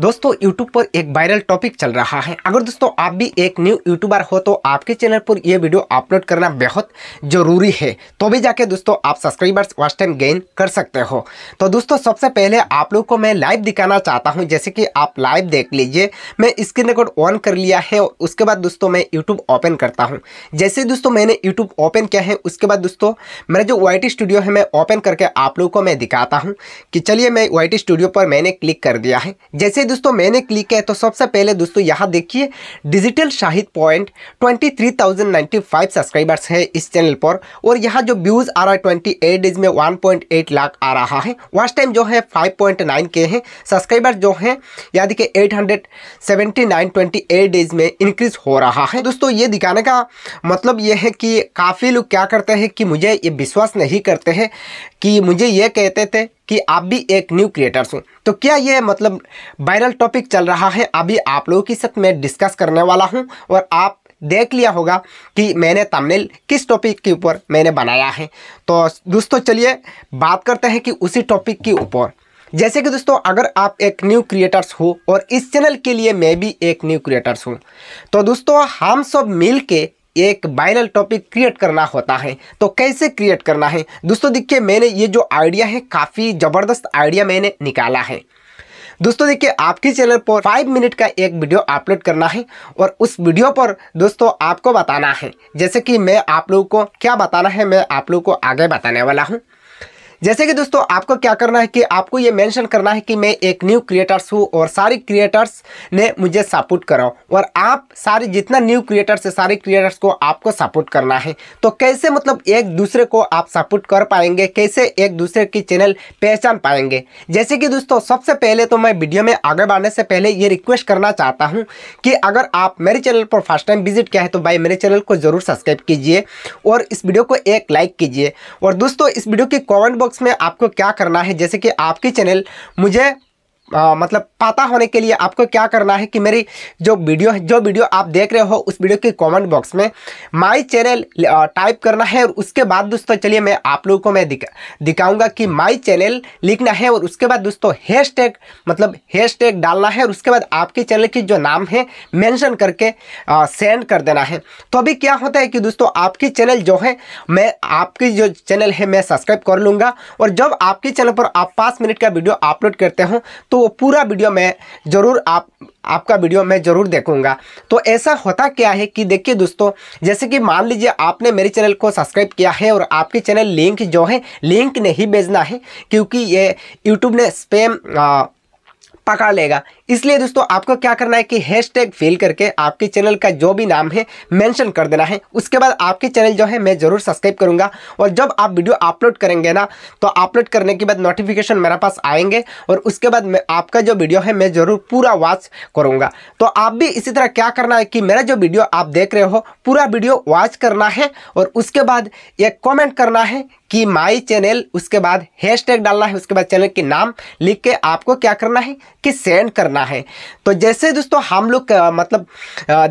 दोस्तों यूट्यूब पर एक वायरल टॉपिक चल रहा है अगर दोस्तों आप भी एक न्यू यूट्यूबर हो तो आपके चैनल पर यह वीडियो अपलोड करना बेहद ज़रूरी है तो भी जाके दोस्तों आप सब्सक्राइबर्स वर्स्ट टाइम गेन कर सकते हो तो दोस्तों सबसे पहले आप लोग को मैं लाइव दिखाना चाहता हूँ जैसे कि आप लाइव देख लीजिए मैं स्क्रीन रिकॉर्ड ऑन कर लिया है और उसके बाद दोस्तों मैं यूट्यूब ओपन करता हूँ जैसे दोस्तों मैंने यूट्यूब ओपन किया है उसके बाद दोस्तों मेरा जो वाई स्टूडियो है मैं ओपन करके आप लोग को मैं दिखाता हूँ कि चलिए मैं वाई स्टूडियो पर मैंने क्लिक कर दिया है जैसे चलिए दोस्तों मैंने क्लिक किया तो सबसे पहले दोस्तों यहाँ देखिए digital Shahid point twenty three thousand ninety five subscribers है इस चैनल पर और यहाँ जो व्यूज़ आ रहा है ट्वेंटी एट डेज में वन पॉइंट एट लाख आ रहा है वास्ट टाइम जो है फाइव पॉइंट नाइन के हैं सब्सक्राइबर जो हैं यानी देखिए eight hundred seventy nine twenty eight days में इंक्रीज हो रहा है दोस्तों ये दिखाने का मतलब ये है कि काफ़ी लोग क्या करते हैं कि मुझे ये विश्वास नहीं करते हैं कि मुझे ये कहते थे कि आप भी एक न्यू क्रिएटर्स हूँ तो क्या ये मतलब वायरल टॉपिक चल रहा है अभी आप लोगों के साथ मैं डिस्कस करने वाला हूँ और आप देख लिया होगा कि मैंने तमनेल किस टॉपिक के ऊपर मैंने बनाया है तो दोस्तों चलिए बात करते हैं कि उसी टॉपिक के ऊपर जैसे कि दोस्तों अगर आप एक न्यू क्रिएटर्स हो और इस चैनल के लिए मैं भी एक न्यू क्रिएटर्स हूँ तो दोस्तों हम सब मिल के एक वायरल टॉपिक क्रिएट करना होता है तो कैसे क्रिएट करना है दोस्तों देखिए मैंने ये जो आइडिया है काफ़ी ज़बरदस्त आइडिया मैंने निकाला है दोस्तों देखिए आपके चैनल पर फाइव मिनट का एक वीडियो अपलोड करना है और उस वीडियो पर दोस्तों आपको बताना है जैसे कि मैं आप लोगों को क्या बताना है मैं आप लोगों को आगे बताने वाला हूँ जैसे कि दोस्तों आपको क्या करना है कि आपको ये मेंशन करना है कि मैं एक न्यू क्रिएटर्स हूँ और सारे क्रिएटर्स ने मुझे सपोर्ट कराओ और आप सारे जितना न्यू क्रिएटर्स है सारे क्रिएटर्स को आपको सपोर्ट करना है तो कैसे मतलब एक दूसरे को आप सपोर्ट कर पाएंगे कैसे एक दूसरे की चैनल पहचान पाएंगे जैसे कि दोस्तों सबसे पहले तो मैं वीडियो में आगे बढ़ने से पहले ये रिक्वेस्ट करना चाहता हूँ कि अगर आप मेरे चैनल पर फर्स्ट टाइम विजिट किया है तो भाई मेरे चैनल को ज़रूर सब्सक्राइब कीजिए और इस वीडियो को एक लाइक कीजिए और दोस्तों इस वीडियो की कॉमेंट बॉक्स बॉक्स में आपको क्या करना है जैसे कि आपकी चैनल मुझे आ, मतलब पता होने के लिए आपको क्या करना है कि मेरी जो वीडियो है जो वीडियो आप देख रहे हो उस वीडियो के कमेंट बॉक्स में माय चैनल टाइप करना है और उसके बाद दोस्तों चलिए मैं आप लोगों को मैं दिखा दिखाऊंगा कि माय चैनल लिखना है और उसके बाद दोस्तों हैश मतलब हैश डालना है और उसके बाद आपके चैनल की जो नाम है मैंशन करके सेंड कर देना है तो अभी क्या होता है कि दोस्तों आपकी चैनल जो है मैं आपकी जो चैनल है मैं सब्सक्राइब कर लूँगा और जब आपके चैनल पर आप पाँच मिनट का वीडियो अपलोड करते हो तो वो पूरा वीडियो मैं ज़रूर आप आपका वीडियो मैं ज़रूर देखूंगा तो ऐसा होता क्या है कि देखिए दोस्तों जैसे कि मान लीजिए आपने मेरे चैनल को सब्सक्राइब किया है और आपके चैनल लिंक जो है लिंक नहीं भेजना है क्योंकि ये यूट्यूब ने स्पेम पकड़ लेगा इसलिए दोस्तों आपको क्या करना है कि हैशटैग फिल करके आपके चैनल का जो भी नाम है मेंशन कर देना है उसके बाद आपके चैनल जो है मैं ज़रूर सब्सक्राइब करूँगा और जब आप वीडियो अपलोड करेंगे ना तो अपलोड करने के बाद नोटिफिकेशन मेरे पास आएंगे और उसके बाद मैं आपका जो वीडियो है मैं ज़रूर पूरा वॉच करूँगा तो आप भी इसी तरह क्या करना है कि मेरा जो वीडियो आप देख रहे हो पूरा वीडियो वॉच करना है और उसके बाद एक कॉमेंट करना है कि माई चैनल उसके बाद टैग डालना है उसके बाद चैनल के नाम लिख के आपको क्या करना है कि सेंड करना करना है तो जैसे दोस्तों हम लोग मतलब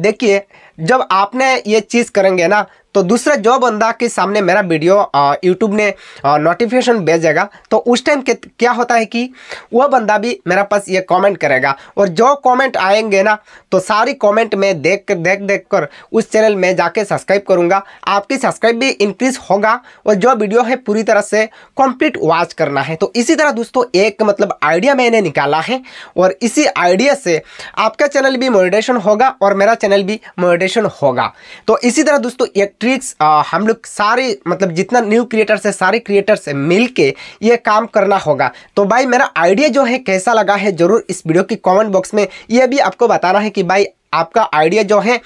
देखिए जब आपने ये चीज़ करेंगे ना तो दूसरा जो बंदा के सामने मेरा वीडियो यूट्यूब ने नोटिफिकेशन भेजेगा तो उस टाइम के क्या होता है कि वह बंदा भी मेरा पास ये कमेंट करेगा और जो कमेंट आएंगे ना तो सारी कमेंट मैं देख कर देख देख कर उस चैनल में जाके सब्सक्राइब करूँगा आपकी सब्सक्राइब भी इंक्रीज होगा और जो वीडियो है पूरी तरह से कंप्लीट वॉच करना है तो इसी तरह दोस्तों एक मतलब आइडिया मैंने निकाला है और इसी आइडिया से आपका चैनल भी मोडिटेशन होगा और मेरा चैनल भी मोडिटेशन अपग्रेडेशन होगा तो इसी तरह दोस्तों ये ट्रिक्स हम लोग सारे मतलब जितना न्यू क्रिएटर्स है सारे क्रिएटर्स से मिल के ये काम करना होगा तो भाई मेरा आइडिया जो है कैसा लगा है ज़रूर इस वीडियो की कॉमेंट बॉक्स में ये भी आपको बताना है कि भाई आपका आइडिया जो है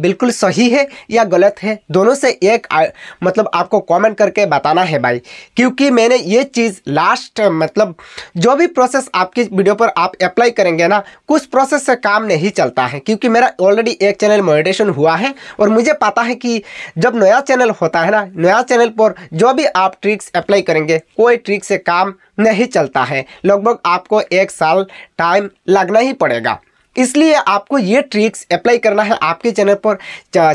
बिल्कुल सही है या गलत है दोनों से एक आ, मतलब आपको कमेंट करके बताना है भाई क्योंकि मैंने ये चीज़ लास्ट मतलब जो भी प्रोसेस आपकी वीडियो पर आप अप्लाई करेंगे ना कुछ प्रोसेस से काम नहीं चलता है क्योंकि मेरा ऑलरेडी एक चैनल मोडिटेशन हुआ है और मुझे पता है कि जब नया चैनल होता है ना नया चैनल पर जो भी आप ट्रिक्स अप्लाई करेंगे कोई ट्रिक से काम नहीं चलता है लगभग आपको एक साल टाइम लगना ही पड़ेगा इसलिए आपको ये ट्रिक्स अप्लाई करना है आपके चैनल पर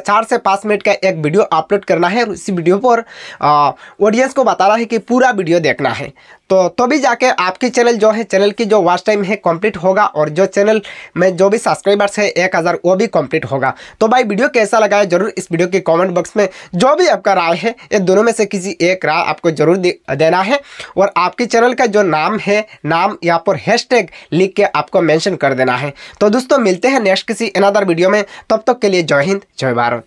चार से पाँच मिनट का एक वीडियो अपलोड करना है और इसी वीडियो पर ऑडियंस को बताना है कि पूरा वीडियो देखना है तो तभी तो जाके आपकी चैनल जो है चैनल की जो वॉच टाइम है कंप्लीट होगा और जो चैनल में जो भी सब्सक्राइबर्स है एक हज़ार वो भी कंप्लीट होगा तो भाई वीडियो कैसा लगा है जरूर इस वीडियो के कमेंट बॉक्स में जो भी आपका राय है ये दोनों में से किसी एक राय आपको जरूर दे, देना है और आपकी चैनल का जो नाम है नाम या फिर हैश लिख के आपको मैंशन कर देना है तो दोस्तों मिलते हैं नेक्स्ट किसी अनादर वीडियो में तब तक के लिए जय हिंद जय भारत